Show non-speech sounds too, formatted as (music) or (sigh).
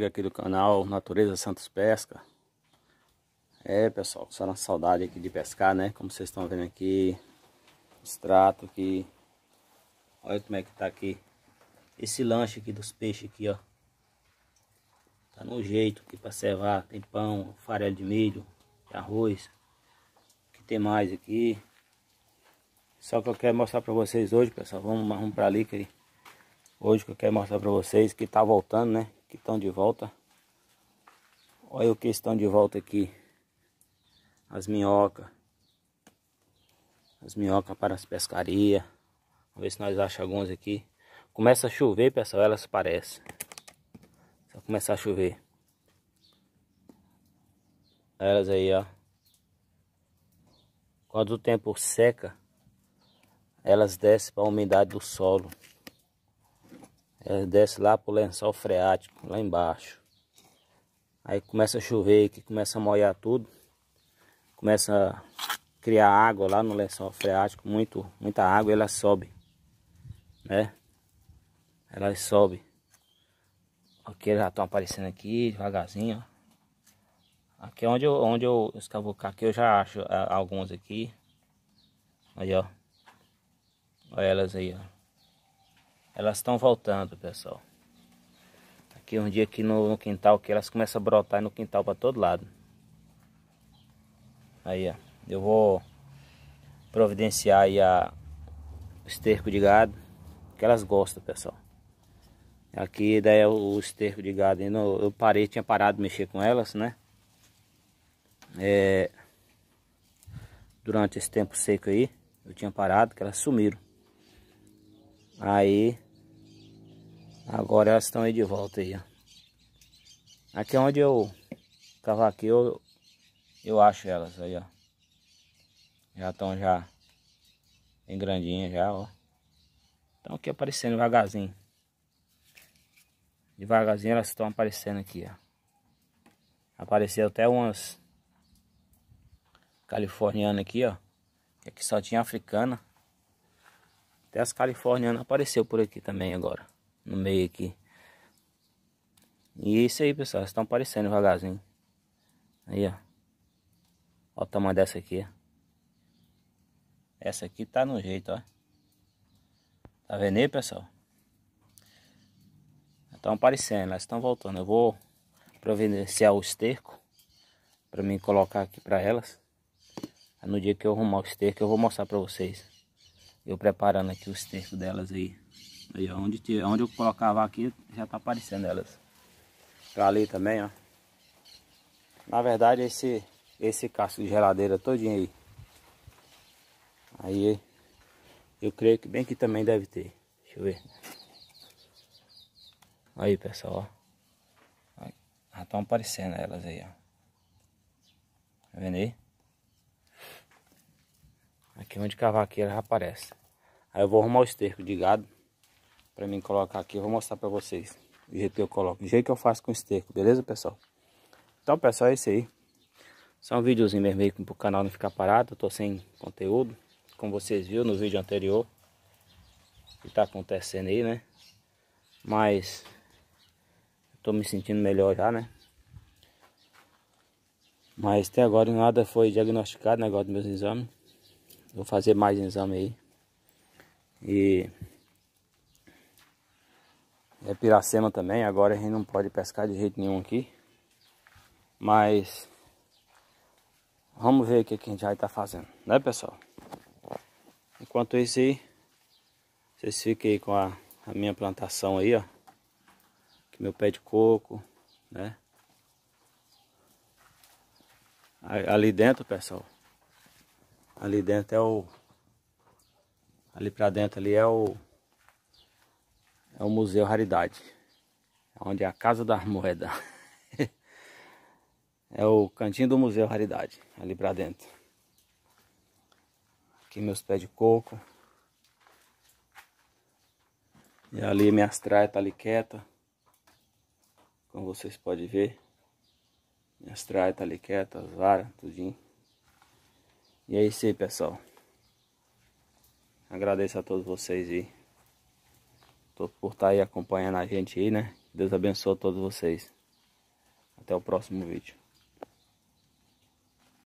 amigo aqui do canal Natureza Santos Pesca. É pessoal, só na saudade aqui de pescar, né? Como vocês estão vendo aqui, extrato aqui. Olha como é que tá aqui. Esse lanche aqui dos peixes aqui, ó. Tá no jeito aqui pra servar. Tem pão, farelo de milho, arroz. O que tem mais aqui? Só que eu quero mostrar pra vocês hoje, pessoal. Vamos, vamos pra ali que hoje que eu quero mostrar pra vocês que tá voltando, né? que estão de volta. Olha o que estão de volta aqui. As minhocas. As minhocas para as pescarias. Vamos ver se nós achamos algumas aqui. Começa a chover, pessoal, elas parecem. Só começar a chover. Elas aí, ó. Quando o tempo seca, elas descem para a umidade do solo. Ele é, desce lá pro lençol freático, lá embaixo. Aí começa a chover, que começa a molhar tudo. Começa a criar água lá no lençol freático, muito, muita água, ela sobe. Né? Ela sobe. Aqui já estão aparecendo aqui, devagarzinho, ó. Aqui é onde eu, onde eu escavocar aqui, eu já acho alguns aqui. Aí, ó. Olha elas aí, ó. Elas estão voltando, pessoal. Aqui um dia aqui no, no quintal que elas começam a brotar no quintal para todo lado. Aí, ó. Eu vou providenciar aí a esterco de gado que elas gostam, pessoal. Aqui daí é o esterco de gado. Eu parei, tinha parado de mexer com elas, né? É, durante esse tempo seco aí, eu tinha parado, que elas sumiram. Aí Agora elas estão aí de volta aí, ó. Aqui é onde eu cavaquei, eu, eu acho elas aí, ó. Já estão já em grandinha já, ó. Estão aqui aparecendo devagarzinho. Devagarzinho elas estão aparecendo aqui, ó. Apareceu até umas californianas aqui, ó. Aqui só tinha africana. Até as californianas apareceu por aqui também agora no meio aqui. E isso aí, pessoal. Estão aparecendo devagarzinho. Aí, ó. Olha o tamanho dessa aqui. Essa aqui tá no jeito, ó. Tá vendo aí, pessoal? Estão aparecendo, elas estão voltando. Eu vou providenciar o esterco para mim colocar aqui para elas. No dia que eu arrumar o esterco, eu vou mostrar para vocês. Eu preparando aqui o esterco delas aí. Aí, onde, onde eu colocava aqui, já tá aparecendo elas. Pra ali também, ó. Na verdade, esse, esse casco de geladeira todinho aí. Aí, eu creio que bem que também deve ter. Deixa eu ver. Aí, pessoal, ó. Já estão aparecendo elas aí, ó. Tá vendo aí? Aqui onde cavaqueira já aparece. Aí eu vou arrumar o esterco de gado para mim colocar aqui. Eu vou mostrar para vocês o jeito que eu coloco, o jeito que eu faço com esterco, beleza, pessoal? Então, pessoal, é isso aí. Só um videozinho mesmo aí pro canal não ficar parado. Eu tô sem conteúdo, como vocês viram no vídeo anterior. O que tá acontecendo aí, né? Mas tô me sentindo melhor já, né? Mas até agora nada foi diagnosticado, negócio dos meus exames. Vou fazer mais exame aí. E é piracema também. Agora a gente não pode pescar de jeito nenhum aqui. Mas vamos ver o que a gente vai estar tá fazendo, né pessoal? Enquanto isso aí, vocês fiquem aí com a, a minha plantação aí, ó. Meu pé de coco, né? Ali dentro, pessoal. Ali dentro é o. Ali pra dentro ali é o é o Museu Raridade, onde é a Casa das Moedas. (laughs) é o cantinho do Museu Raridade, ali para dentro. Aqui meus pés de coco. E ali minha traias tá ali quieta. Como vocês podem ver. minha traias tá ali quieta, as varas, tudinho. E é isso aí, pessoal. Agradeço a todos vocês aí todos por estar tá aí acompanhando a gente aí, né? Deus abençoe a todos vocês. Até o próximo vídeo.